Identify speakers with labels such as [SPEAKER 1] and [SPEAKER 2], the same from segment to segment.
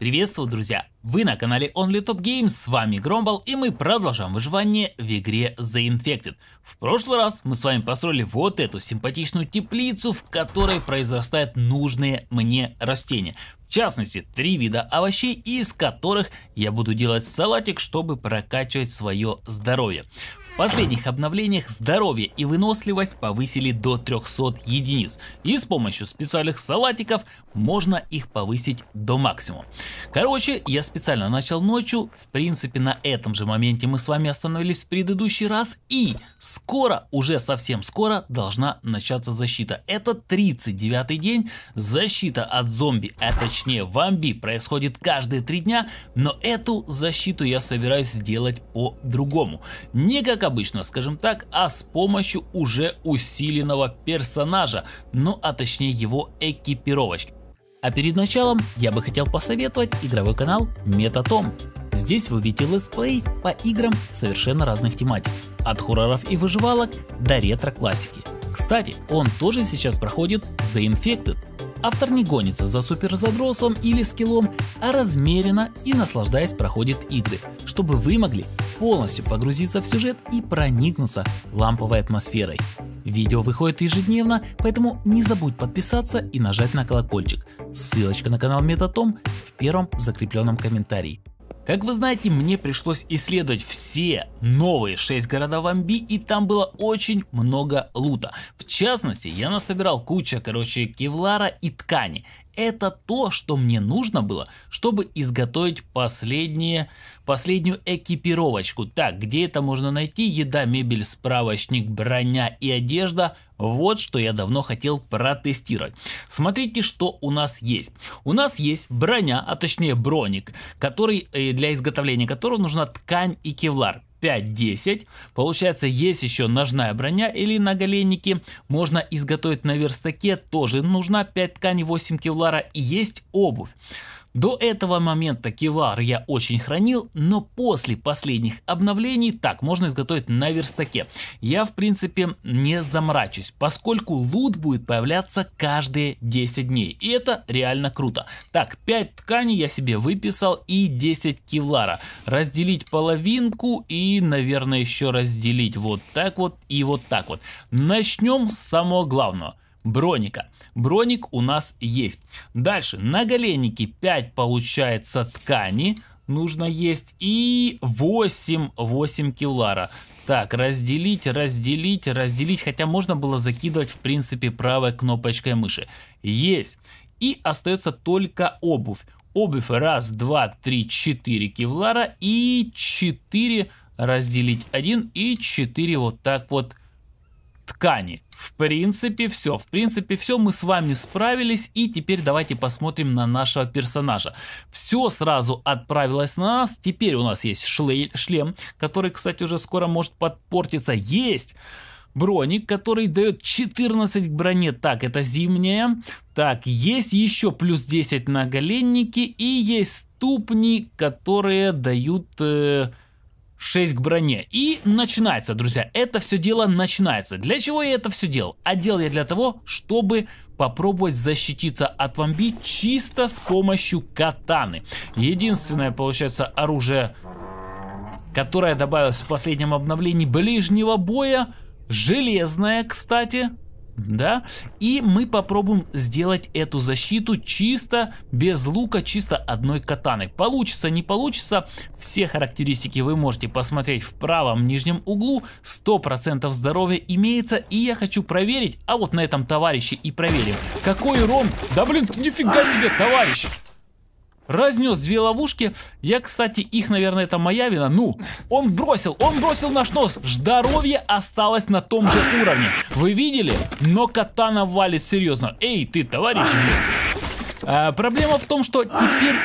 [SPEAKER 1] Приветствую, друзья! Вы на канале Only Top Games, с вами Громбал, и мы продолжаем выживание в игре The Infected. В прошлый раз мы с вами построили вот эту симпатичную теплицу, в которой произрастают нужные мне растения. В частности, три вида овощей, из которых я буду делать салатик, чтобы прокачивать свое здоровье последних обновлениях здоровье и выносливость повысили до 300 единиц, и с помощью специальных салатиков можно их повысить до максимума. Короче, я специально начал ночью, в принципе на этом же моменте мы с вами остановились в предыдущий раз, и скоро, уже совсем скоро должна начаться защита. Это 39 день, защита от зомби, а точнее вамби, происходит каждые 3 дня, но эту защиту я собираюсь сделать по-другому. Не как обычного, скажем так, а с помощью уже усиленного персонажа, ну а точнее его экипировочки. А перед началом я бы хотел посоветовать игровой канал Метатом. Здесь вы видите летсплей по играм совершенно разных тематик, от хорроров и выживалок до ретро-классики. Кстати, он тоже сейчас проходит The Infected. Автор не гонится за суперзадросом или скиллом, а размеренно и наслаждаясь проходит игры, чтобы вы могли полностью погрузиться в сюжет и проникнуться ламповой атмосферой. Видео выходит ежедневно, поэтому не забудь подписаться и нажать на колокольчик. Ссылочка на канал Метатом в первом закрепленном комментарии. Как вы знаете, мне пришлось исследовать все новые 6 городов Амби, и там было очень много лута. В частности, я насобирал куча, короче, кевлара и ткани. Это то, что мне нужно было, чтобы изготовить последние, последнюю экипировочку. Так, где это можно найти? Еда, мебель, справочник, броня и одежда – вот что я давно хотел протестировать. Смотрите, что у нас есть. У нас есть броня, а точнее броник, который, э, для изготовления которого нужна ткань и кевлар. 5-10. Получается, есть еще ножная броня или наголенники. Можно изготовить на верстаке, тоже нужна 5 тканей, 8 кевлара. И есть обувь. До этого момента кевлар я очень хранил, но после последних обновлений так можно изготовить на верстаке. Я в принципе не заморачусь, поскольку лут будет появляться каждые 10 дней. И это реально круто. Так, 5 тканей я себе выписал и 10 кевлара. Разделить половинку и наверное еще разделить вот так вот и вот так вот. Начнем с самого главного броника. Броник у нас есть. Дальше, на голеннике 5 получается ткани нужно есть и 8, 8 кевлара. Так, разделить, разделить, разделить, хотя можно было закидывать в принципе правой кнопочкой мыши. Есть. И остается только обувь. Обувь раз, два, три, четыре кевлара и 4 разделить 1 и 4 вот так вот ткани. В принципе, все. В принципе, все. Мы с вами справились. И теперь давайте посмотрим на нашего персонажа. Все сразу отправилось на нас. Теперь у нас есть шлей, шлем, который, кстати, уже скоро может подпортиться. Есть! броник, который дает 14 к броне. Так, это зимняя. Так, есть еще плюс 10 на голенники и есть ступни, которые дают... Э, 6 к броне. И начинается, друзья, это все дело начинается. Для чего я это все делал? А делал я для того, чтобы попробовать защититься от вамби чисто с помощью катаны. Единственное, получается, оружие, которое добавилось в последнем обновлении ближнего боя, железное, кстати, да, и мы попробуем сделать эту защиту чисто, без лука, чисто одной катаны. Получится, не получится, все характеристики вы можете посмотреть в правом нижнем углу, 100% здоровья имеется, и я хочу проверить, а вот на этом товарище и проверим, какой урон, да блин, нифига себе, товарищ! разнес две ловушки. Я, кстати, их, наверное, это моя вина. Ну, он бросил, он бросил наш нос. Здоровье осталось на том же уровне. Вы видели? Но катана валит серьезно. Эй, ты, товарищ! А, проблема в том, что теперь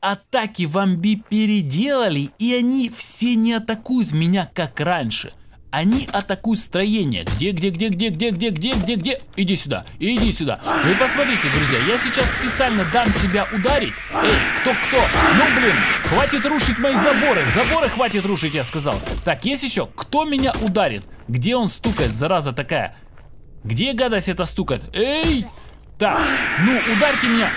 [SPEAKER 1] атаки вамби переделали, и они все не атакуют меня, как раньше. Они атакуют строение. Где, где, где, где, где, где, где, где, где? Иди сюда, иди сюда. Вы посмотрите, друзья, я сейчас специально дам себя ударить. Эй, кто, кто? Ну, блин, хватит рушить мои заборы. Заборы хватит рушить, я сказал. Так, есть еще? Кто меня ударит? Где он стукает, зараза такая? Где гадость это стукает? Эй! Так, ну, ударьте меня.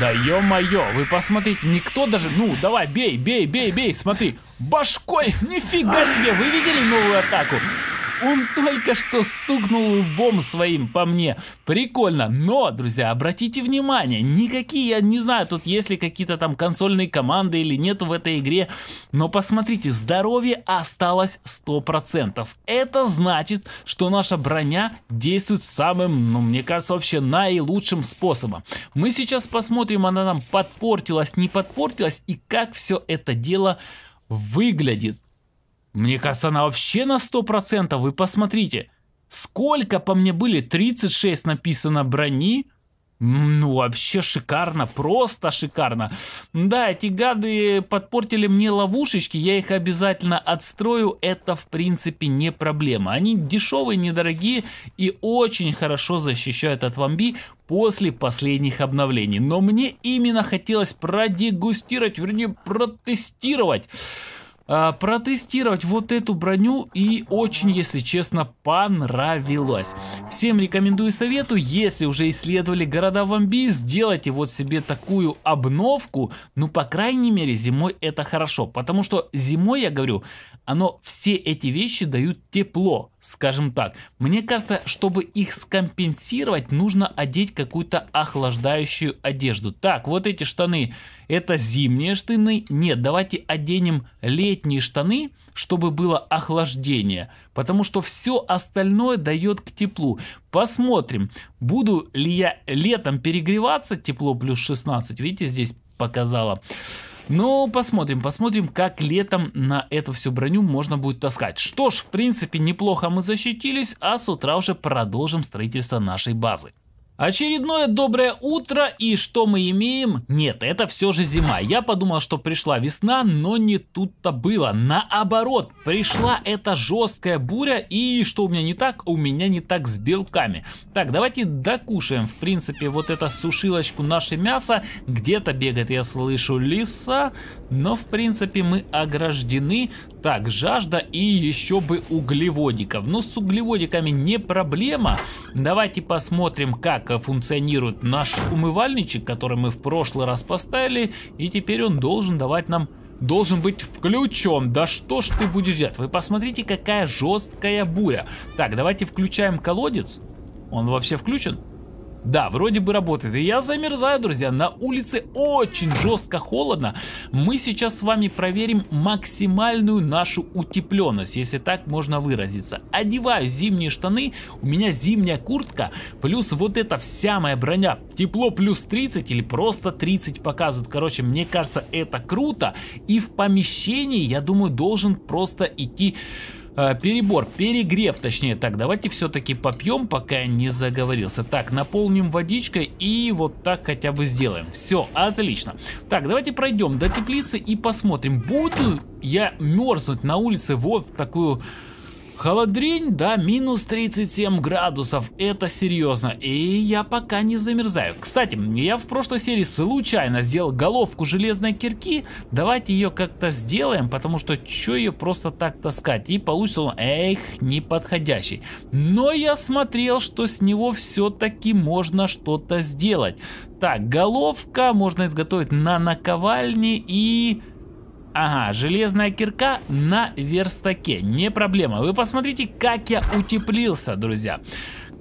[SPEAKER 1] Да ё-моё, вы посмотрите, никто даже... Ну, давай, бей, бей, бей, бей, смотри. Башкой, нифига себе, вы видели новую атаку? Он только что стукнул лбом своим по мне. Прикольно. Но, друзья, обратите внимание, никакие, я не знаю, тут есть ли какие-то там консольные команды или нет в этой игре. Но посмотрите, здоровье осталось 100%. Это значит, что наша броня действует самым, ну, мне кажется, вообще наилучшим способом. Мы сейчас посмотрим, она нам подпортилась, не подпортилась и как все это дело выглядит. Мне кажется, она вообще на 100%, вы посмотрите. Сколько по мне были? 36 написано брони. Ну, вообще шикарно, просто шикарно. Да, эти гады подпортили мне ловушечки, я их обязательно отстрою, это в принципе не проблема. Они дешевые, недорогие и очень хорошо защищают от вамби после последних обновлений. Но мне именно хотелось продегустировать, вернее протестировать а, протестировать вот эту броню и очень, если честно, понравилось. Всем рекомендую советую, если уже исследовали города Вамби, сделайте вот себе такую обновку, ну по крайней мере зимой это хорошо, потому что зимой, я говорю, оно все эти вещи дают тепло скажем так. Мне кажется, чтобы их скомпенсировать, нужно одеть какую-то охлаждающую одежду. Так, вот эти штаны, это зимние штаны. Нет, давайте оденем летние штаны, чтобы было охлаждение. Потому что все остальное дает к теплу. Посмотрим, буду ли я летом перегреваться, тепло плюс 16. Видите, здесь показала. Ну посмотрим, посмотрим, как летом на эту всю броню можно будет таскать. Что ж, в принципе, неплохо мы защитились, а с утра уже продолжим строительство нашей базы. Очередное доброе утро и что мы имеем? Нет, это все же зима. Я подумал, что пришла весна, но не тут-то было. Наоборот, пришла эта жесткая буря и что у меня не так? У меня не так с белками. Так, давайте докушаем, в принципе, вот это сушилочку наше мясо. Где-то бегает, я слышу, лиса, но в принципе мы ограждены. Так, жажда и еще бы углеводиков. Но ну, с углеводиками не проблема. Давайте посмотрим, как функционирует наш умывальничек, который мы в прошлый раз поставили. И теперь он должен давать нам должен быть включен. Да что ж ты будешь делать? Вы посмотрите, какая жесткая буря. Так, давайте включаем колодец. Он вообще включен? Да, вроде бы работает. И я замерзаю, друзья. На улице очень жестко холодно. Мы сейчас с вами проверим максимальную нашу утепленность, если так можно выразиться. Одеваю зимние штаны, у меня зимняя куртка, плюс вот эта вся моя броня. Тепло плюс 30 или просто 30 показывают. Короче, мне кажется, это круто. И в помещении, я думаю, должен просто идти э, перебор, перегрев, точнее. Так, давайте все-таки попьем, пока не заговорился. Так, наполним водичкой и вот так хотя бы сделаем. Все, отлично. Так, давайте пройдем до теплицы и посмотрим, буду я мерзнуть на улице вот в такую Холодрень да, минус 37 градусов, это серьезно, и я пока не замерзаю. Кстати, я в прошлой серии случайно сделал головку железной кирки, давайте ее как-то сделаем, потому что что ее просто так таскать, и получится он, эх, неподходящий. Но я смотрел, что с него все-таки можно что-то сделать. Так, головка можно изготовить на наковальне и Ага, железная кирка на верстаке. Не проблема. Вы посмотрите, как я утеплился, друзья.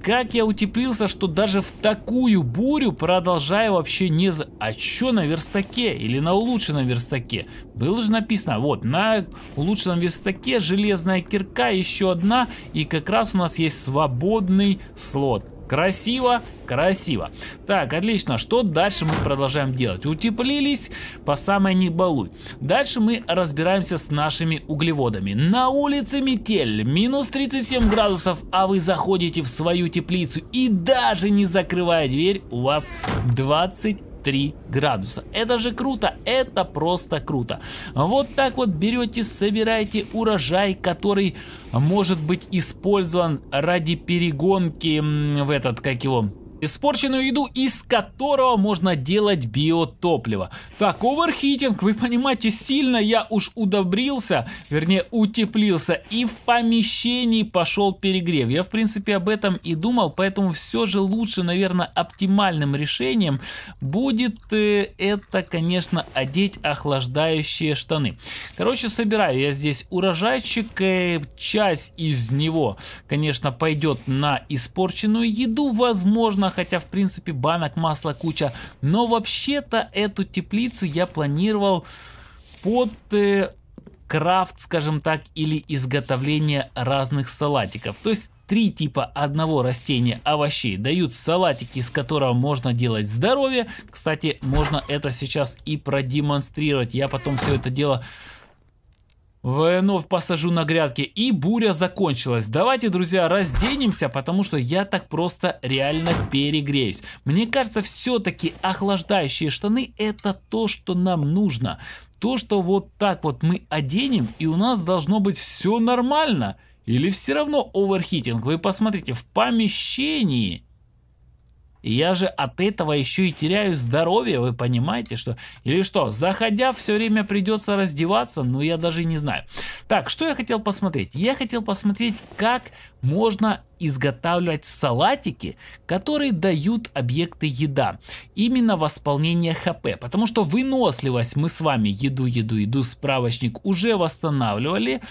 [SPEAKER 1] Как я утеплился, что даже в такую бурю продолжаю вообще не... За... А чё на верстаке или на улучшенном верстаке? Было же написано, вот, на улучшенном верстаке железная кирка, еще одна, и как раз у нас есть свободный слот. Красиво, красиво. Так, отлично. Что дальше мы продолжаем делать? Утеплились по самой небалуй. Дальше мы разбираемся с нашими углеводами. На улице метель, минус 37 градусов, а вы заходите в свою теплицу и даже не закрывая дверь, у вас 20 3 градуса. Это же круто, это просто круто. Вот так вот берете, собираете урожай, который может быть использован ради перегонки в этот, как его, Испорченную еду, из которого можно делать биотопливо. Так, оверхитинг, вы понимаете, сильно я уж удобрился, вернее утеплился, и в помещении пошел перегрев. Я, в принципе, об этом и думал, поэтому все же лучше, наверное, оптимальным решением будет э, это, конечно, одеть охлаждающие штаны. Короче, собираю я здесь урожайчик, э, часть из него, конечно, пойдет на испорченную еду, возможно, нужно, хотя в принципе банок масла куча. Но вообще-то эту теплицу я планировал под э, крафт, скажем так, или изготовление разных салатиков. То есть три типа одного растения овощей дают салатики, из которого можно делать здоровье. Кстати, можно это сейчас и продемонстрировать. Я потом все это дело Вновь посажу на грядке. И буря закончилась. Давайте, друзья, разденемся, потому что я так просто реально перегреюсь. Мне кажется, все-таки охлаждающие штаны это то, что нам нужно. То, что вот так вот мы оденем, и у нас должно быть все нормально. Или все равно оверхитинг. Вы посмотрите, в помещении я же от этого еще и теряю здоровье, вы понимаете, что... Или что, заходя все время придется раздеваться, но ну, я даже не знаю. Так, что я хотел посмотреть? Я хотел посмотреть, как можно изготавливать салатики, которые дают объекты еда. Именно восполнение ХП. Потому что выносливость мы с вами еду, еду, еду, справочник уже восстанавливали.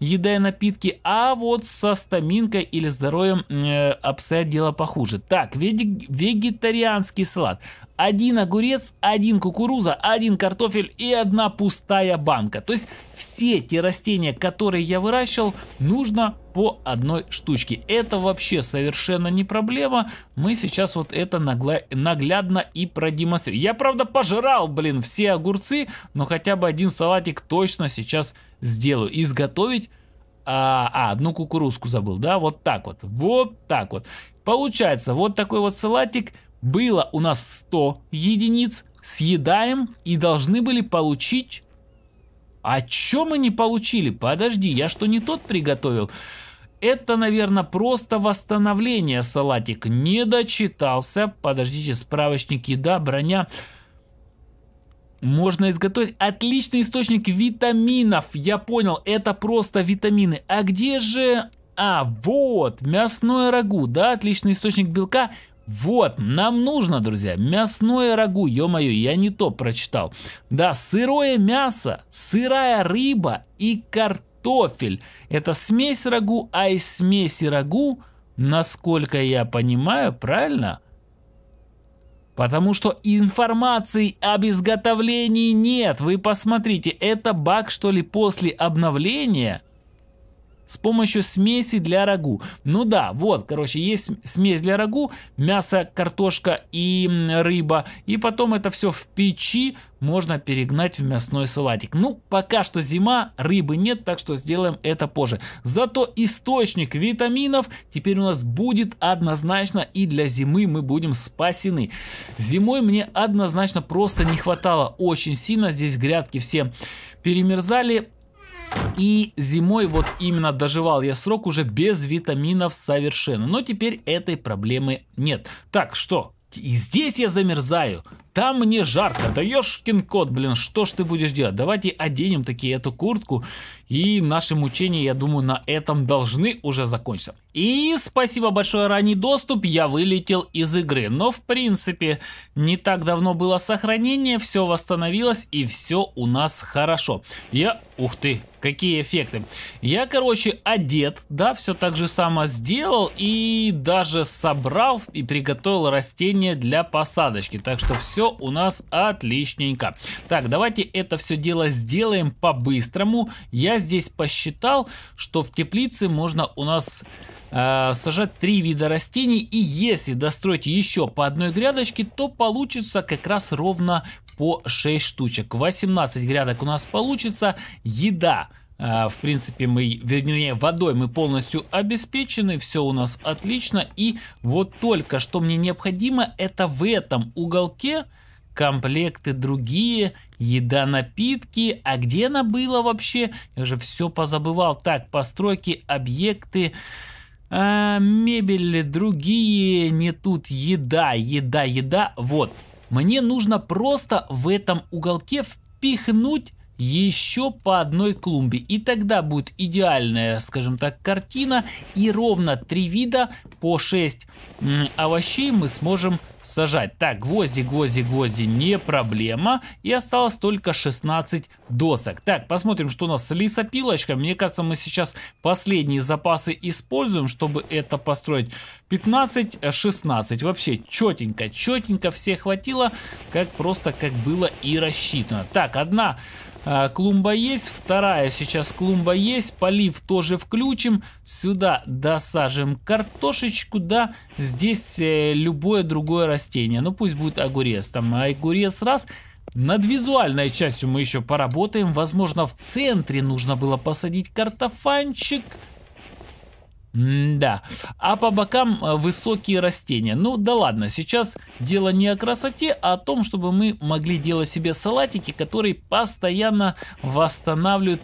[SPEAKER 1] Еда и напитки. А вот со стаминкой или здоровьем э, обстоят дело похуже. Так, вегетарианский салат. Один огурец, один кукуруза, один картофель и одна пустая банка. То есть все те растения, которые я выращивал, нужно по одной штучке. Это вообще совершенно не проблема. Мы сейчас вот это нагла наглядно и продемонстрируем. Я, правда, пожрал, блин, все огурцы, но хотя бы один салатик точно сейчас сделаю. Изготовить... А, а, одну кукурузку забыл, да? Вот так вот. Вот так вот. Получается, вот такой вот салатик. Было у нас 100 единиц. Съедаем и должны были получить... А чё мы не получили? Подожди, я что, не тот приготовил? Это, наверное, просто восстановление, салатик. Не дочитался. Подождите, справочник да, броня. Можно изготовить отличный источник витаминов. Я понял, это просто витамины. А где же... А, вот, мясное рагу, да, отличный источник белка. Вот, нам нужно, друзья, мясное рагу, ё-моё, я не то прочитал. Да, сырое мясо, сырая рыба и картофель картофель. Это смесь рагу, а из смеси рагу, насколько я понимаю, правильно? Потому что информации об изготовлении нет. Вы посмотрите, это баг что ли после обновления? с помощью смеси для рагу. Ну да, вот, короче, есть смесь для рагу, мясо, картошка и рыба. И потом это все в печи можно перегнать в мясной салатик. Ну, пока что зима, рыбы нет, так что сделаем это позже. Зато источник витаминов теперь у нас будет однозначно и для зимы мы будем спасены. Зимой мне однозначно просто не хватало очень сильно, здесь грядки все перемерзали, и зимой вот именно доживал я срок уже без витаминов совершенно. Но теперь этой проблемы нет. Так, что? И здесь я замерзаю. Там мне жарко, да ёшкин кот, блин, что ж ты будешь делать? Давайте оденем таки эту куртку, и наши мучения, я думаю, на этом должны уже закончиться. И спасибо большое ранний доступ, я вылетел из игры, но в принципе не так давно было сохранение, все восстановилось и все у нас хорошо. Я... Ух ты, какие эффекты. Я, короче, одет, да, все так же само сделал и даже собрал и приготовил растения для посадочки. Так что все все у нас отличненько. Так, давайте это все дело сделаем по-быстрому. Я здесь посчитал, что в теплице можно у нас э, сажать три вида растений. И если достроить еще по одной грядочке, то получится как раз ровно по 6 штучек. 18 грядок у нас получится. Еда а, в принципе, мы, вернее, водой мы полностью обеспечены, все у нас отлично. И вот только что мне необходимо, это в этом уголке комплекты другие, еда, напитки. А где она была вообще? Я же все позабывал. Так, постройки, объекты, а, мебель, другие, не тут еда, еда, еда. Вот, мне нужно просто в этом уголке впихнуть еще по одной клумбе. И тогда будет идеальная, скажем так, картина. И ровно три вида по 6 овощей мы сможем сажать. Так, гвозди, гвозди, гвозди не проблема. И осталось только 16 досок. Так, посмотрим, что у нас с лесопилочкой. Мне кажется, мы сейчас последние запасы используем, чтобы это построить. 15, 16. Вообще четенько, четенько все хватило, как просто как было и рассчитано. Так, одна а, клумба есть, вторая сейчас клумба есть, полив тоже включим. Сюда досажим картошечку, да, здесь э, любое другое растение. Ну пусть будет огурец, там огурец раз. Над визуальной частью мы еще поработаем. Возможно, в центре нужно было посадить картофанчик да. А по бокам э, высокие растения. Ну да ладно, сейчас дело не о красоте, а о том, чтобы мы могли делать себе салатики, которые постоянно восстанавливают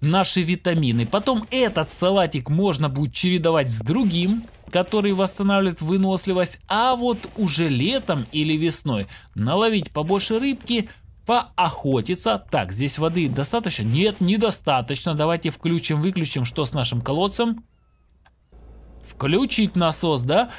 [SPEAKER 1] наши витамины. Потом этот салатик можно будет чередовать с другим, который восстанавливает выносливость, а вот уже летом или весной наловить побольше рыбки, поохотиться. Так, здесь воды достаточно? Нет, недостаточно. Давайте включим-выключим, что с нашим колодцем. Включить насос, да?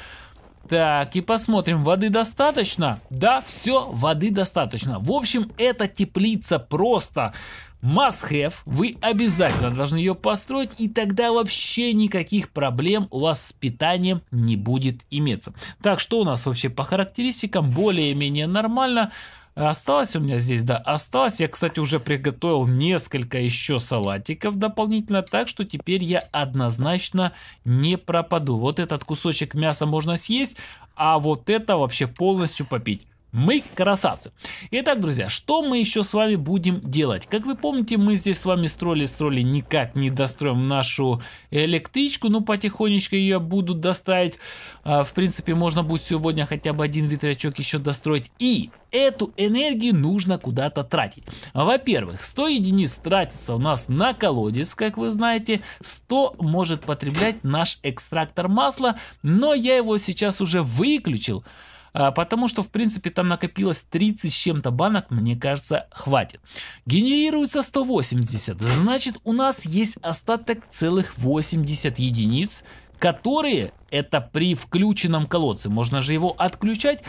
[SPEAKER 1] Так, и посмотрим, воды достаточно? Да, все, воды достаточно. В общем, эта теплица просто must have. Вы обязательно должны ее построить, и тогда вообще никаких проблем у вас с питанием не будет иметься. Так, что у нас вообще по характеристикам? Более-менее нормально. Нормально. Осталось у меня здесь, да, осталось. Я, кстати, уже приготовил несколько еще салатиков дополнительно, так что теперь я однозначно не пропаду. Вот этот кусочек мяса можно съесть, а вот это вообще полностью попить. Мы красавцы. Итак, друзья, что мы еще с вами будем делать? Как вы помните, мы здесь с вами строили-строили, никак не достроим нашу электричку, но ну, потихонечку ее буду достраивать. А, в принципе, можно будет сегодня хотя бы один ветрячок еще достроить. И эту энергию нужно куда-то тратить. Во-первых, 100 единиц тратится у нас на колодец, как вы знаете. 100 может потреблять наш экстрактор масла, но я его сейчас уже выключил. А, потому что, в принципе, там накопилось 30 с чем-то банок, мне кажется, хватит. Генерируется 180, значит, у нас есть остаток целых 80 единиц, которые, это при включенном колодце, можно же его отключать,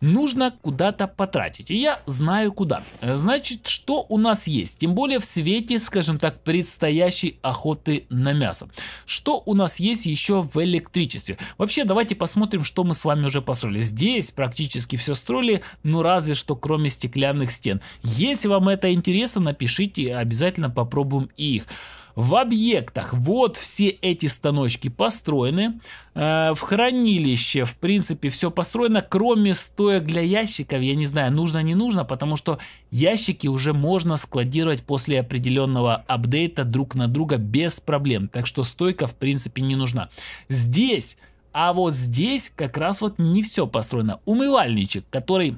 [SPEAKER 1] нужно куда-то потратить. И я знаю куда. Э, значит, что у нас есть? Тем более в свете, скажем так, предстоящей охоты на мясо. Что у нас есть еще в электричестве? Вообще, давайте посмотрим, что мы с вами уже построили. Здесь практически все строили, ну разве что кроме стеклянных стен. Если вам это интересно, напишите, обязательно попробуем их. В объектах вот все эти станочки построены. Э, в хранилище, в принципе, все построено, кроме стоек для ящиков. Я не знаю, нужно, не нужно, потому что ящики уже можно складировать после определенного апдейта друг на друга без проблем. Так что стойка, в принципе, не нужна. Здесь, а вот здесь как раз вот не все построено. Умывальничек, который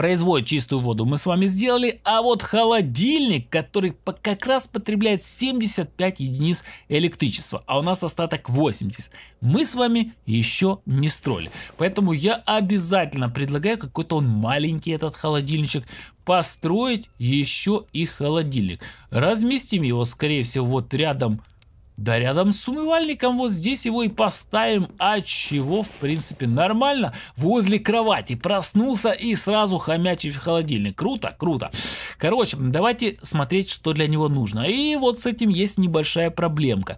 [SPEAKER 1] производит чистую воду мы с вами сделали, а вот холодильник, который как раз потребляет 75 единиц электричества, а у нас остаток 80, мы с вами еще не строили. Поэтому я обязательно предлагаю какой-то он маленький этот холодильничек, построить еще и холодильник. Разместим его, скорее всего, вот рядом да рядом с умывальником вот здесь его и поставим, а чего в принципе нормально. Возле кровати проснулся и сразу хомячий в холодильник. Круто, круто. Короче, давайте смотреть, что для него нужно. И вот с этим есть небольшая проблемка.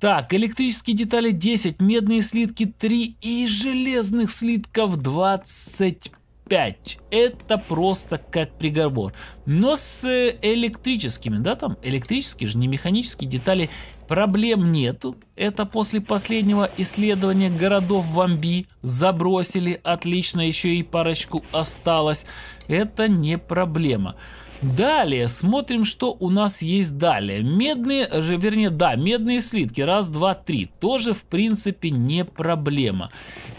[SPEAKER 1] Так, электрические детали 10, медные слитки 3 и железных слитков 25. 5. Это просто как приговор. Но с э, электрическими, да, там электрические же, не механические детали Проблем нету. Это после последнего исследования городов Вамби забросили. Отлично, еще и парочку осталось. Это не проблема. Далее, смотрим, что у нас есть далее. Медные, же, вернее, да, медные слитки. Раз, два, три. Тоже, в принципе, не проблема.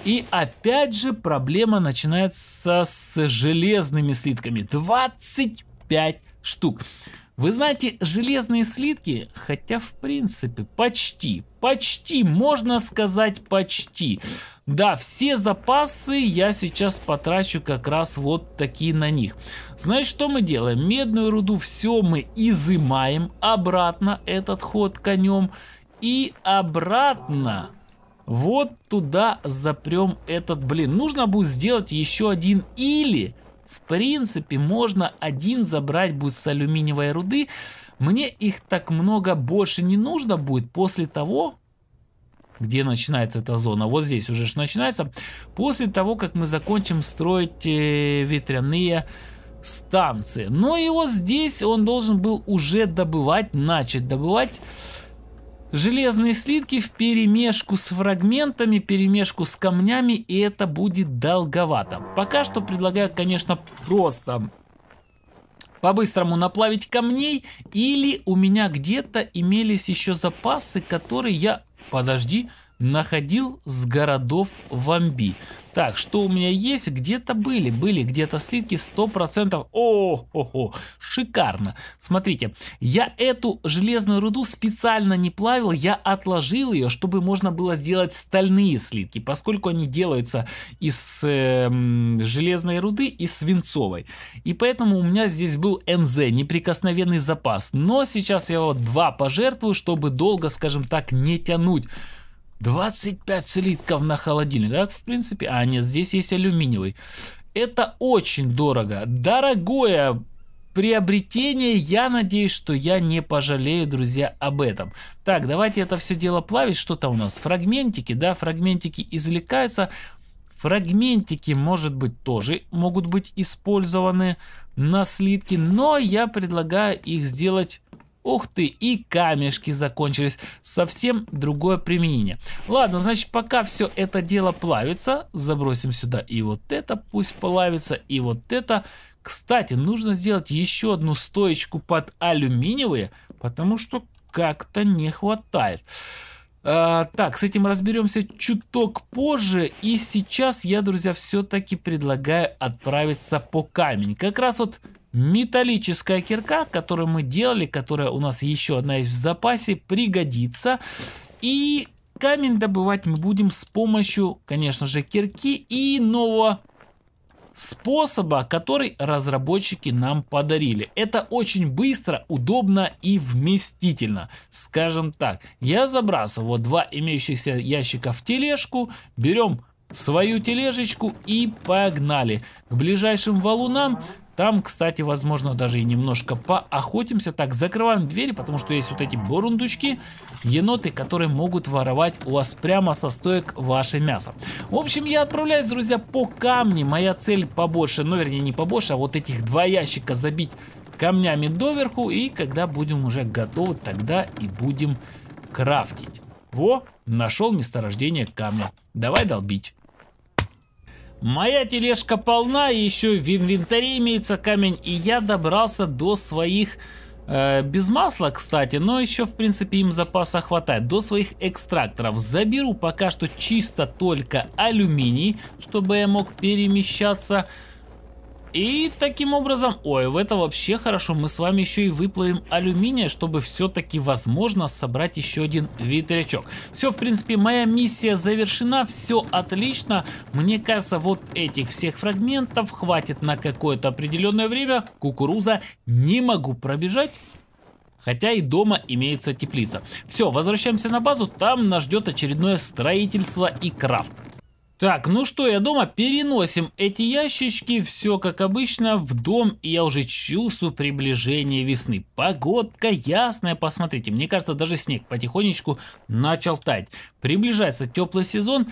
[SPEAKER 1] И опять же, проблема начинается с железными слитками. 25 штук. Вы знаете, железные слитки, хотя в принципе почти, почти, можно сказать почти. Да, все запасы я сейчас потрачу как раз вот такие на них. Знаешь, что мы делаем? Медную руду все мы изымаем обратно этот ход конем и обратно вот туда запрем этот блин. Нужно будет сделать еще один или в принципе, можно один забрать будет с алюминиевой руды. Мне их так много больше не нужно будет после того, где начинается эта зона. Вот здесь уже ж начинается. После того, как мы закончим строить э, ветряные станции. Но ну и вот здесь он должен был уже добывать, начать добывать железные слитки в перемешку с фрагментами, перемешку с камнями, и это будет долговато. Пока что предлагаю, конечно, просто по-быстрому наплавить камней, или у меня где-то имелись еще запасы, которые я... Подожди, находил с городов Вамби. Так, что у меня есть? Где-то были, были где-то слитки 100%. О, о, о, шикарно. Смотрите, я эту железную руду специально не плавил, я отложил ее, чтобы можно было сделать стальные слитки, поскольку они делаются из э, железной руды и свинцовой. И поэтому у меня здесь был НЗ, неприкосновенный запас. Но сейчас я его два пожертвую, чтобы долго, скажем так, не тянуть 25 слитков на холодильник. как в принципе, а нет, здесь есть алюминиевый. Это очень дорого. Дорогое приобретение. Я надеюсь, что я не пожалею, друзья, об этом. Так, давайте это все дело плавить. Что-то у нас фрагментики, да, фрагментики извлекаются. Фрагментики, может быть, тоже могут быть использованы на слитки, но я предлагаю их сделать Ух ты, и камешки закончились. Совсем другое применение. Ладно, значит, пока все это дело плавится, забросим сюда и вот это пусть плавится, и вот это. Кстати, нужно сделать еще одну стоечку под алюминиевые, потому что как-то не хватает. А, так, с этим разберемся чуток позже. И сейчас я, друзья, все-таки предлагаю отправиться по камень. Как раз вот металлическая кирка, которую мы делали, которая у нас еще одна есть в запасе, пригодится. И камень добывать мы будем с помощью, конечно же, кирки и нового способа, который разработчики нам подарили. Это очень быстро, удобно и вместительно. Скажем так, я забрасываю два имеющихся ящика в тележку, берем свою тележечку и погнали к ближайшим валунам. Там, кстати, возможно, даже и немножко поохотимся. Так, закрываем двери, потому что есть вот эти бурундучки, еноты, которые могут воровать у вас прямо со стоек ваше мясо. В общем, я отправляюсь, друзья, по камни. Моя цель побольше, ну, вернее, не побольше, а вот этих два ящика забить камнями доверху. И когда будем уже готовы, тогда и будем крафтить. Во, нашел месторождение камня. Давай долбить. Моя тележка полна, еще в инвентаре имеется камень, и я добрался до своих... Э, без масла, кстати, но еще, в принципе, им запаса хватает. До своих экстракторов заберу пока что чисто только алюминий, чтобы я мог перемещаться... И таким образом, ой, в это вообще хорошо, мы с вами еще и выплавим алюминия, чтобы все-таки возможно собрать еще один ветрячок. Все, в принципе, моя миссия завершена, все отлично. Мне кажется, вот этих всех фрагментов хватит на какое-то определенное время. Кукуруза не могу пробежать. Хотя и дома имеется теплица. Все, возвращаемся на базу, там нас ждет очередное строительство и крафт. Так, ну что, я дома, переносим эти ящички, все как обычно, в дом, и я уже чувствую приближение весны. Погодка ясная, посмотрите, мне кажется, даже снег потихонечку начал таять. Приближается теплый сезон,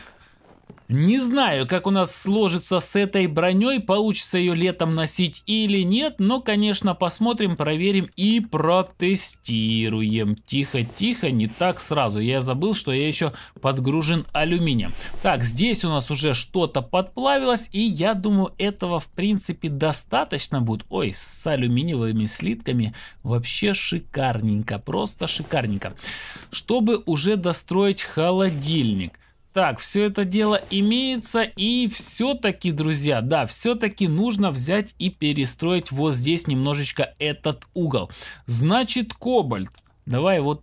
[SPEAKER 1] не знаю, как у нас сложится с этой броней, получится ее летом носить или нет, но, конечно, посмотрим, проверим и протестируем. Тихо-тихо, не так сразу. Я забыл, что я еще подгружен алюминием. Так, здесь у нас уже что-то подплавилось, и я думаю, этого, в принципе, достаточно будет. Ой, с алюминиевыми слитками вообще шикарненько, просто шикарненько. Чтобы уже достроить холодильник. Так, все это дело имеется и все-таки, друзья, да, все-таки нужно взять и перестроить вот здесь немножечко этот угол. Значит, кобальт, давай вот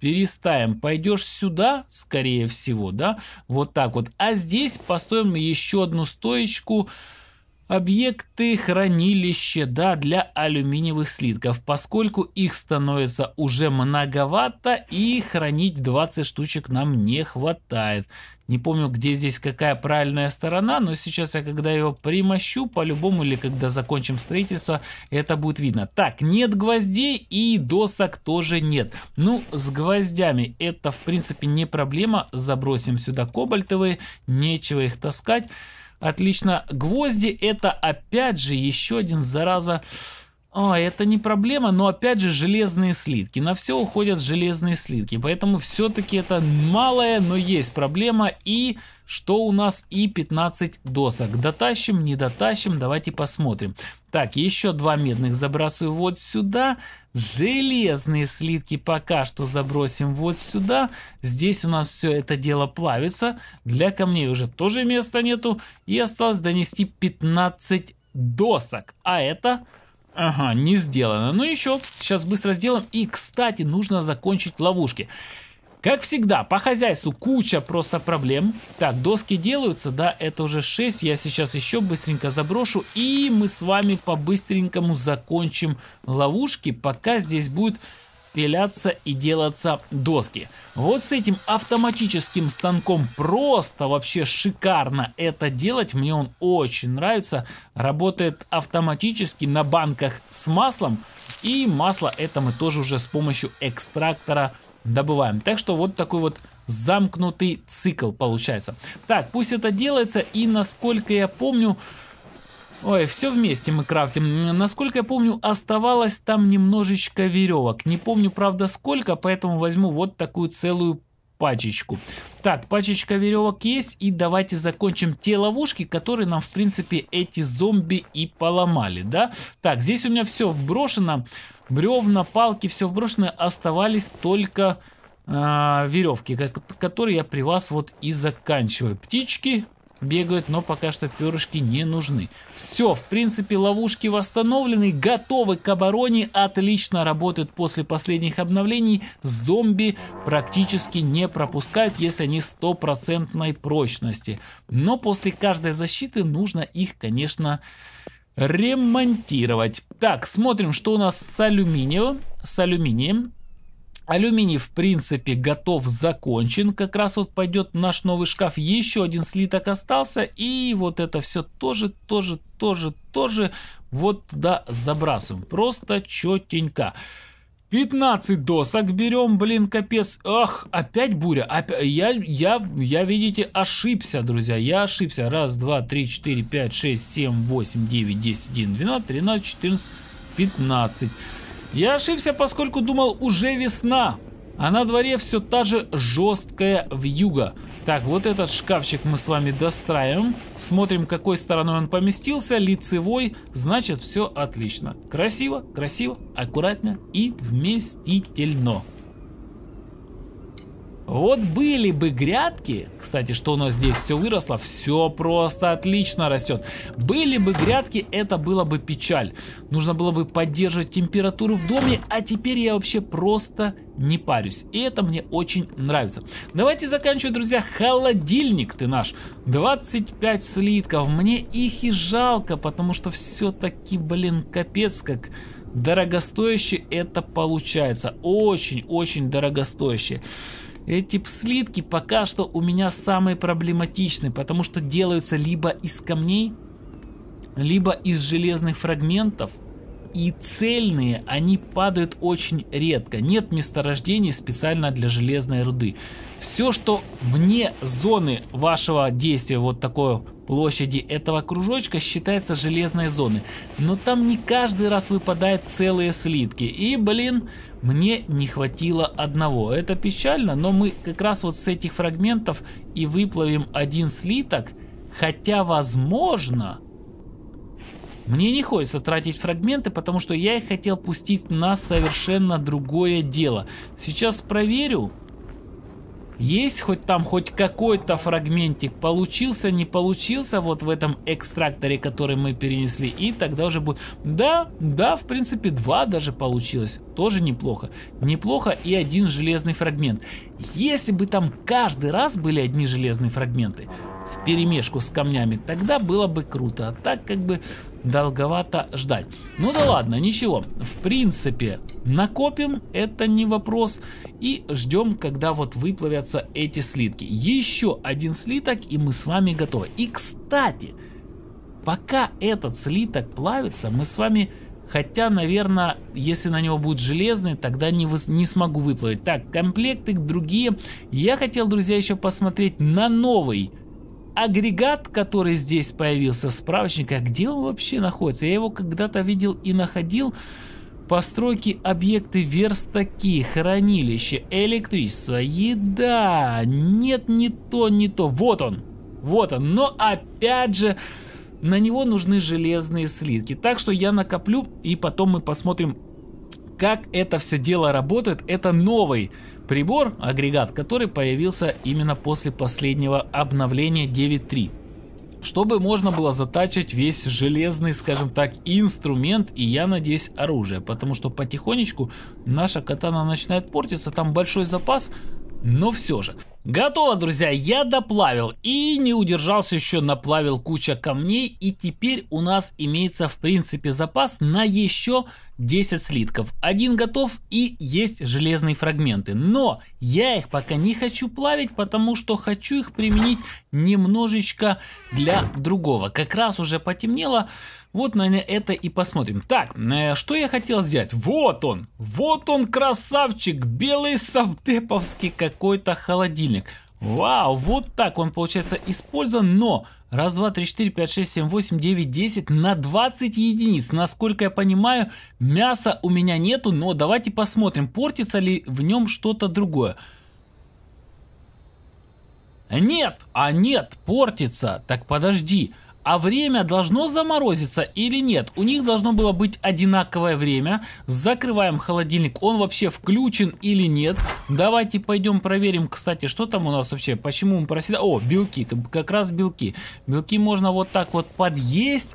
[SPEAKER 1] переставим. Пойдешь сюда, скорее всего, да, вот так вот. А здесь построим еще одну стоечку, Объекты хранилища, да, для алюминиевых слитков, поскольку их становится уже многовато и хранить 20 штучек нам не хватает. Не помню, где здесь какая правильная сторона, но сейчас я когда его примощу, по-любому, или когда закончим строительство, это будет видно. Так, нет гвоздей и досок тоже нет. Ну, с гвоздями это, в принципе, не проблема. Забросим сюда кобальтовые, нечего их таскать. Отлично. Гвозди это опять же еще один зараза а, это не проблема, но опять же железные слитки. На все уходят железные слитки, поэтому все-таки это малая, но есть проблема. И что у нас? И 15 досок. Дотащим, не дотащим, давайте посмотрим. Так, еще два медных забрасываю вот сюда. Железные слитки пока что забросим вот сюда. Здесь у нас все это дело плавится. Для камней уже тоже места нету. И осталось донести 15 досок. А это Ага, не сделано. Ну ничего, сейчас быстро сделаем. И, кстати, нужно закончить ловушки. Как всегда, по хозяйству куча просто проблем. Так, доски делаются, да, это уже 6. Я сейчас еще быстренько заброшу. И мы с вами по-быстренькому закончим ловушки, пока здесь будет пиляться и делаться доски. Вот с этим автоматическим станком просто вообще шикарно это делать. Мне он очень нравится. Работает автоматически на банках с маслом. И масло это мы тоже уже с помощью экстрактора добываем. Так что вот такой вот замкнутый цикл получается. Так, пусть это делается. И насколько я помню, Ой, все вместе мы крафтим. Насколько я помню, оставалось там немножечко веревок. Не помню, правда, сколько, поэтому возьму вот такую целую пачечку. Так, пачечка веревок есть. И давайте закончим те ловушки, которые нам, в принципе, эти зомби и поломали, да? Так, здесь у меня все вброшено. Бревна, палки, все вброшено. Оставались только э, а, веревки, которые я при вас вот и заканчиваю. Птички, бегают, но пока что перышки не нужны. Все, в принципе, ловушки восстановлены, готовы к обороне, отлично работают после последних обновлений. Зомби практически не пропускают, если они стопроцентной прочности. Но после каждой защиты нужно их, конечно, ремонтировать. Так, смотрим, что у нас с алюминием. С алюминием. Алюминий, в принципе, готов, закончен. Как раз вот пойдет наш новый шкаф. Еще один слиток остался. И вот это все тоже, тоже, тоже, тоже вот туда забрасываем. Просто четенько. 15 досок берем, блин, капец. Ах, опять буря. Опять, я, я, я, видите, ошибся, друзья. Я ошибся. Раз, два, три, четыре, пять, шесть, семь, восемь, девять, десять, один, двенадцать, тринадцать, четырнадцать, пятнадцать. Я ошибся, поскольку думал, уже весна. А на дворе все та же жесткая вьюга. Так, вот этот шкафчик мы с вами достраиваем. Смотрим, какой стороной он поместился. Лицевой. Значит, все отлично. Красиво, красиво, аккуратно и вместительно. Вот были бы грядки, кстати, что у нас здесь все выросло, все просто отлично растет. Были бы грядки, это было бы печаль. Нужно было бы поддерживать температуру в доме, а теперь я вообще просто не парюсь. И это мне очень нравится. Давайте заканчивать, друзья. Холодильник ты наш. 25 слитков. Мне их и жалко, потому что все-таки, блин, капец как дорогостоящий это получается. Очень-очень дорогостоящий. Эти слитки пока что у меня самые проблематичные, потому что делаются либо из камней, либо из железных фрагментов – и цельные, они падают очень редко. Нет месторождений специально для железной руды. Все, что вне зоны вашего действия, вот такой площади этого кружочка, считается железной зоной. Но там не каждый раз выпадают целые слитки. И, блин, мне не хватило одного. Это печально, но мы как раз вот с этих фрагментов и выплавим один слиток. Хотя, возможно, мне не хочется тратить фрагменты, потому что я их хотел пустить на совершенно другое дело. Сейчас проверю. Есть хоть там хоть какой-то фрагментик, получился, не получился вот в этом экстракторе, который мы перенесли, и тогда уже будет... Да, да, в принципе, два даже получилось, тоже неплохо. Неплохо и один железный фрагмент. Если бы там каждый раз были одни железные фрагменты, в перемешку с камнями, тогда было бы круто. А так как бы долговато ждать. Ну да ладно, ничего. В принципе, накопим, это не вопрос. И ждем, когда вот выплавятся эти слитки. Еще один слиток, и мы с вами готовы. И кстати, пока этот слиток плавится, мы с вами... Хотя, наверное, если на него будет железный, тогда не, вы, не смогу выплавить. Так, комплекты, другие. Я хотел, друзья, еще посмотреть на новый агрегат, который здесь появился, справочник, а где он вообще находится? Я его когда-то видел и находил. Постройки, объекты, верстаки, хранилище, электричество, еда. Нет, не то, не то. Вот он, вот он. Но опять же, на него нужны железные слитки. Так что я накоплю и потом мы посмотрим, как это все дело работает. Это новый Прибор – агрегат, который появился именно после последнего обновления 9.3 чтобы можно было затачивать весь железный, скажем так, инструмент и, я надеюсь, оружие. Потому что потихонечку наша катана начинает портиться, там большой запас, но все же. Готово, друзья, я доплавил и не удержался еще, наплавил куча камней. И теперь у нас имеется, в принципе, запас на еще 10 слитков. Один готов и есть железные фрагменты. Но я их пока не хочу плавить, потому что хочу их применить немножечко для другого. Как раз уже потемнело. Вот наверное это и посмотрим. Так, э, что я хотел сделать? Вот он, вот он красавчик, белый совдеповский какой-то холодильник. Вау, вот так он получается использован, но Раз, два, три, четыре, пять, шесть, семь, восемь, девять, десять на 20 единиц. Насколько я понимаю, мяса у меня нету, но давайте посмотрим, портится ли в нем что-то другое. Нет, а нет, портится. Так подожди. Подожди а время должно заморозиться или нет? У них должно было быть одинаковое время. Закрываем холодильник, он вообще включен или нет? Давайте пойдем проверим, кстати, что там у нас вообще, почему мы проседаем? О, белки, как раз белки. Белки можно вот так вот подъесть.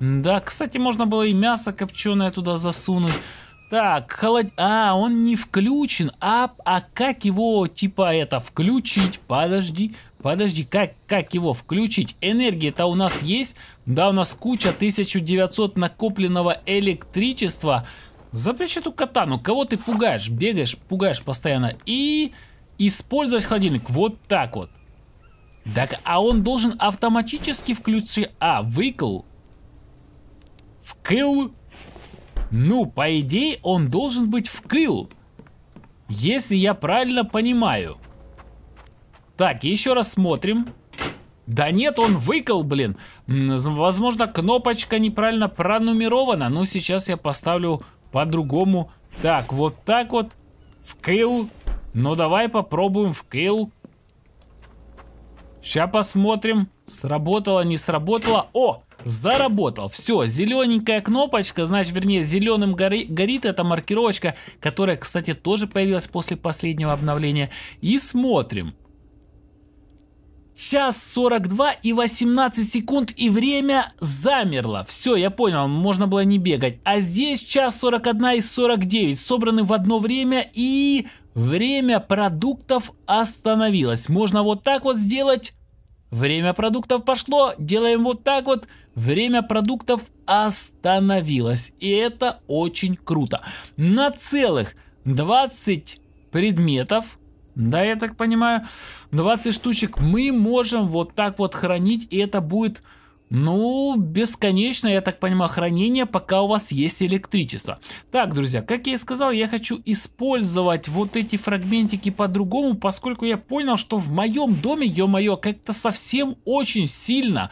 [SPEAKER 1] Да, кстати, можно было и мясо копченое туда засунуть. Так, холод... А, он не включен. А, а как его, типа, это, включить? Подожди, подожди, как, как его включить? Энергия-то у нас есть? Да, у нас куча 1900 накопленного электричества. Запрячь эту катану. Кого ты пугаешь? Бегаешь, пугаешь постоянно. И использовать холодильник. Вот так вот. Так, а он должен автоматически включить... А, выкл. Вкл. Ну, по идее, он должен быть в кыл. Если я правильно понимаю. Так, еще раз смотрим. Да нет, он выкол, блин. Возможно, кнопочка неправильно пронумерована. Но сейчас я поставлю по-другому. Так, вот так вот. В кыл. Ну, давай попробуем в кыл. Сейчас посмотрим, сработало, не сработало. О, заработал. Все, зелененькая кнопочка, значит, вернее, зеленым гори горит эта маркировочка, которая, кстати, тоже появилась после последнего обновления. И смотрим. Час 42 и 18 секунд и время замерло. Все, я понял, можно было не бегать. А здесь час 41 и 49 собраны в одно время и Время продуктов остановилось. Можно вот так вот сделать. Время продуктов пошло. Делаем вот так вот. Время продуктов остановилось. И это очень круто. На целых 20 предметов, да, я так понимаю, 20 штучек мы можем вот так вот хранить. И это будет ну, бесконечно, я так понимаю, хранение, пока у вас есть электричество. Так, друзья, как я и сказал, я хочу использовать вот эти фрагментики по-другому, поскольку я понял, что в моем доме, ё-моё, как-то совсем очень сильно,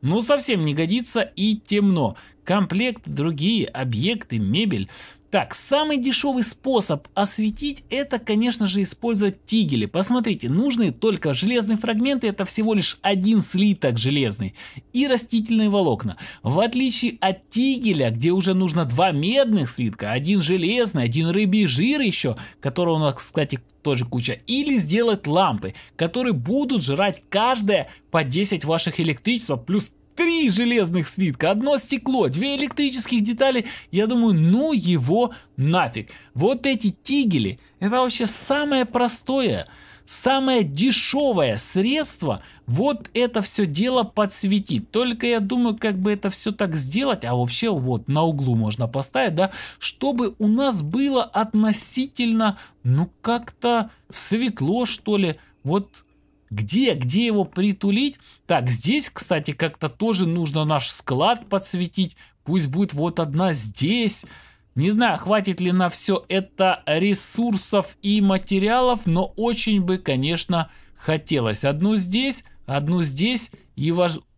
[SPEAKER 1] ну совсем не годится и темно. Комплект, другие объекты, мебель. Так, самый дешевый способ осветить это, конечно же, использовать тигели. Посмотрите, нужны только железные фрагменты, это всего лишь один слиток железный и растительные волокна. В отличие от тигеля, где уже нужно два медных слитка, один железный, один рыбий жир еще, которого у нас, кстати, тоже куча, или сделать лампы, которые будут жрать каждая по 10 ваших электричества, плюс три железных слитка, одно стекло, две электрических детали. Я думаю, ну его нафиг. Вот эти тигели, это вообще самое простое, самое дешевое средство вот это все дело подсветить. Только я думаю, как бы это все так сделать, а вообще вот на углу можно поставить, да, чтобы у нас было относительно, ну как-то светло что ли. Вот где, где его притулить? Так, здесь, кстати, как-то тоже нужно наш склад подсветить. Пусть будет вот одна здесь. Не знаю, хватит ли на все это ресурсов и материалов, но очень бы, конечно, хотелось. Одну здесь, одну здесь и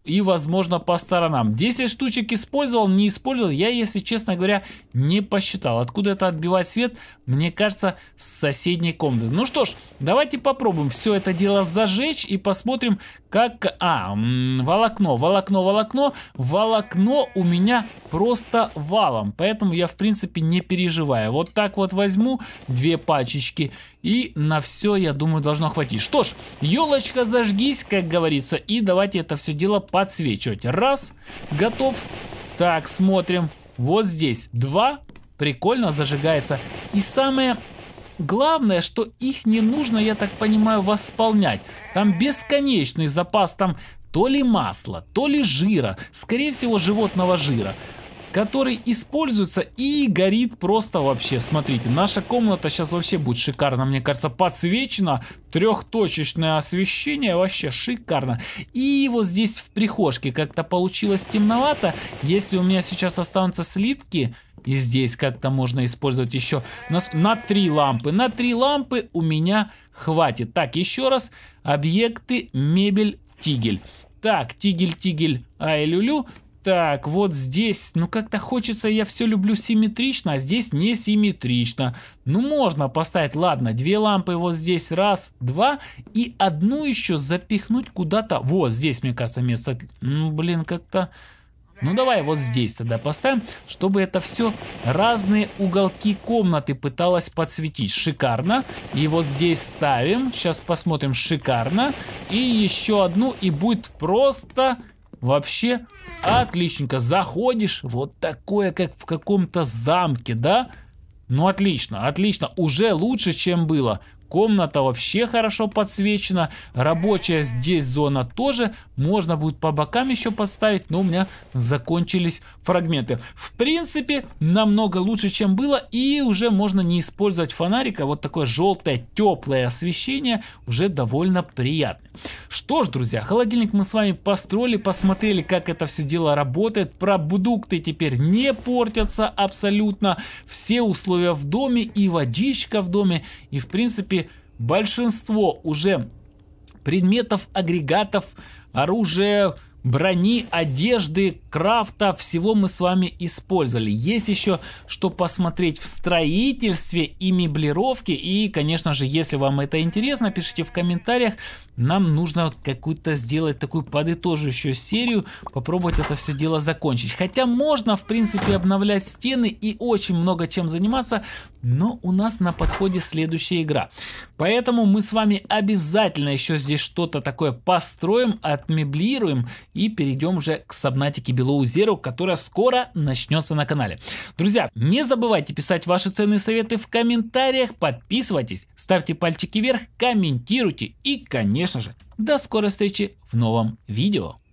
[SPEAKER 1] и, возможно, по сторонам. 10 штучек использовал, не использовал. Я, если честно говоря, не посчитал. Откуда это отбивать свет? Мне кажется, с соседней комнаты. Ну что ж, давайте попробуем все это дело зажечь и посмотрим, как... А, волокно, волокно, волокно. Волокно у меня просто валом, поэтому я, в принципе, не переживаю. Вот так вот возьму две пачечки и на все, я думаю, должно хватить. Что ж, елочка, зажгись, как говорится. И давайте это все дело подсвечивать. Раз, готов. Так, смотрим. Вот здесь. Два, прикольно зажигается. И самое главное, что их не нужно, я так понимаю, восполнять. Там бесконечный запас, там то ли масла, то ли жира, скорее всего животного жира который используется и горит просто вообще. Смотрите, наша комната сейчас вообще будет шикарно, мне кажется, подсвечена. Трехточечное освещение вообще шикарно. И вот здесь в прихожке как-то получилось темновато. Если у меня сейчас останутся слитки, и здесь как-то можно использовать еще на, три лампы. На три лампы у меня хватит. Так, еще раз. Объекты, мебель, тигель. Так, тигель, тигель, ай, люлю. -лю так, вот здесь, ну как-то хочется, я все люблю симметрично, а здесь не симметрично. Ну можно поставить, ладно, две лампы вот здесь, раз, два, и одну еще запихнуть куда-то, вот здесь, мне кажется, место, ну блин, как-то... Ну давай вот здесь тогда поставим, чтобы это все разные уголки комнаты пыталась подсветить. Шикарно. И вот здесь ставим. Сейчас посмотрим. Шикарно. И еще одну. И будет просто Вообще отличненько. Заходишь, вот такое, как в каком-то замке, да? Ну, отлично, отлично. Уже лучше, чем было. Комната вообще хорошо подсвечена. Рабочая здесь зона тоже. Можно будет по бокам еще поставить но у меня закончились фрагменты. В принципе, намного лучше, чем было. И уже можно не использовать фонарика. Вот такое желтое, теплое освещение уже довольно приятно. Что ж, друзья, холодильник мы с вами построили, посмотрели, как это все дело работает. Продукты теперь не портятся абсолютно. Все условия в доме и водичка в доме. И в принципе большинство уже предметов, агрегатов, оружия, брони, одежды, крафта, всего мы с вами использовали. Есть еще что посмотреть в строительстве и меблировке. И, конечно же, если вам это интересно, пишите в комментариях. Нам нужно какую-то сделать такую подытоживающую серию, попробовать это все дело закончить. Хотя можно, в принципе, обновлять стены и очень много чем заниматься, но у нас на подходе следующая игра. Поэтому мы с вами обязательно еще здесь что-то такое построим, отмеблируем и перейдем уже к сабнатике Below Zero, которая скоро начнется на канале. Друзья, не забывайте писать ваши ценные советы в комментариях, подписывайтесь, ставьте пальчики вверх, комментируйте и, конечно же, до скорой встречи в новом видео.